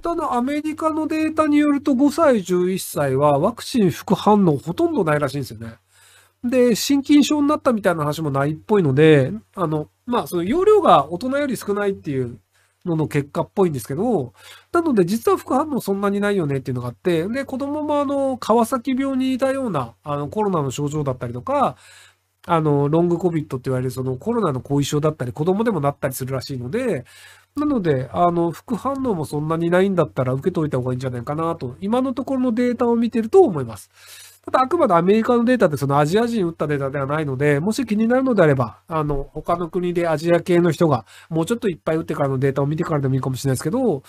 ただ、アメリカのデータによると、5歳、11歳はワクチン副反応ほとんどないらしいんですよね。で、心筋症になったみたいな話もないっぽいので、あの、まあ、その容量が大人より少ないっていうのの結果っぽいんですけど、なので実は副反応そんなにないよねっていうのがあって、で、子供もあの、川崎病にいたような、あの、コロナの症状だったりとか、あの、ロングコビットって言われるそのコロナの後遺症だったり、子供でもなったりするらしいので、なので、あの、副反応もそんなにないんだったら受けといた方がいいんじゃないかなと、今のところのデータを見てると思います。ただ、あくまでアメリカのデータってそのアジア人打ったデータではないので、もし気になるのであれば、あの、他の国でアジア系の人がもうちょっといっぱい打ってからのデータを見てからでもいいかもしれないですけど、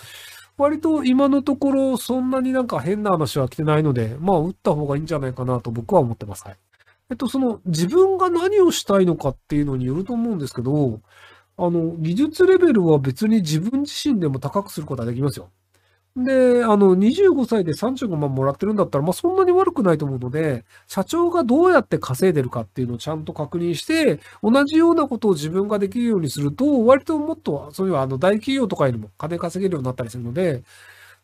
割と今のところそんなになんか変な話は来てないので、まあ打った方がいいんじゃないかなと僕は思ってます。はい。えっと、その自分が何をしたいのかっていうのによると思うんですけど、あの、技術レベルは別に自分自身でも高くすることはできますよ。で、あの、25歳で35万もらってるんだったら、まあ、そんなに悪くないと思うので、社長がどうやって稼いでるかっていうのをちゃんと確認して、同じようなことを自分ができるようにすると、割ともっと、そういうあの、大企業とかよりも金稼げるようになったりするので、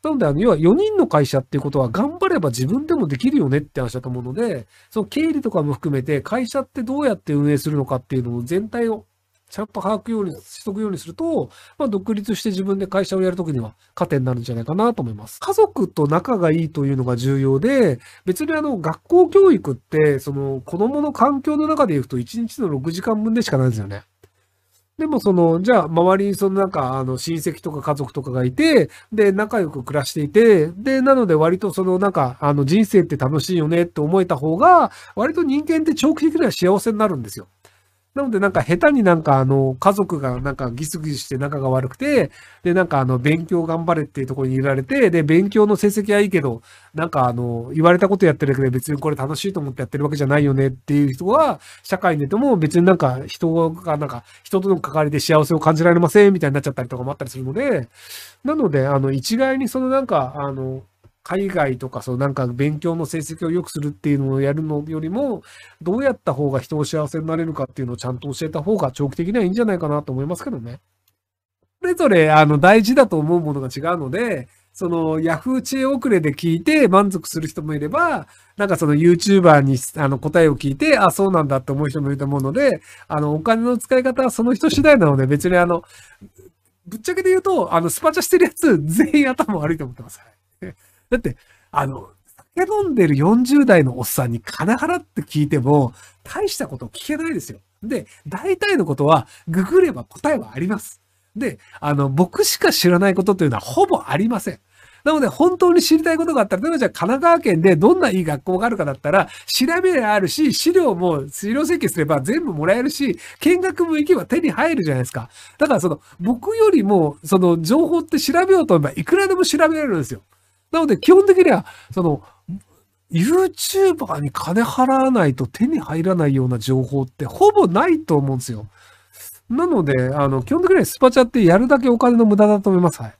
なので、あの、要は4人の会社っていうことは頑張れば自分でもできるよねって話だと思うので、その経理とかも含めて会社ってどうやって運営するのかっていうのを全体をちゃんと把握ように、しとくようにすると、まあ、独立して自分で会社をやるときには糧になるんじゃないかなと思います。家族と仲がいいというのが重要で、別にあの、学校教育って、その、子供の環境の中でいくと1日の6時間分でしかないんですよね。でもその、じゃあ、周りにそのなんか、あの、親戚とか家族とかがいて、で、仲良く暮らしていて、で、なので割とそのなんか、あの、人生って楽しいよねって思えた方が、割と人間って長期的には幸せになるんですよ。なのでなんか下手になんかあの家族がなんかギスギスして仲が悪くて、でなんかあの勉強頑張れっていうところにいられて、で勉強の成績はいいけど、なんかあの言われたことやってるだけで別にこれ楽しいと思ってやってるわけじゃないよねっていう人は、社会に出ても別になんか人がなんか人との関わりで幸せを感じられませんみたいになっちゃったりとかもあったりするので、なのであの一概にそのなんかあの海外とか、そうなんか勉強の成績を良くするっていうのをやるのよりも、どうやった方が人を幸せになれるかっていうのをちゃんと教えた方が長期的にはいいんじゃないかなと思いますけどね。それぞれ、あの、大事だと思うものが違うので、その、ヤフー知恵遅れで聞いて満足する人もいれば、なんかその YouTuber にあの答えを聞いて、あ、そうなんだって思う人もいると思うので、あの、お金の使い方はその人次第なので、別にあの、ぶっちゃけで言うと、あの、スパチャしてるやつ全員頭悪いと思ってます。だって、あの、酒飲んでる40代のおっさんに金払って聞いても、大したこと聞けないですよ。で、大体のことは、ググれば答えはあります。で、あの、僕しか知らないことというのはほぼありません。なので、本当に知りたいことがあったら、例えばじゃあ神奈川県でどんないい学校があるかだったら、調べあるし、資料も資料請求すれば全部もらえるし、見学も行けば手に入るじゃないですか。だからその、僕よりも、その情報って調べようと思えばいくらでも調べられるんですよ。なので、基本的には、その、YouTuber に金払わないと手に入らないような情報ってほぼないと思うんですよ。なので、あの、基本的にはスパチャってやるだけお金の無駄だと思います。はい。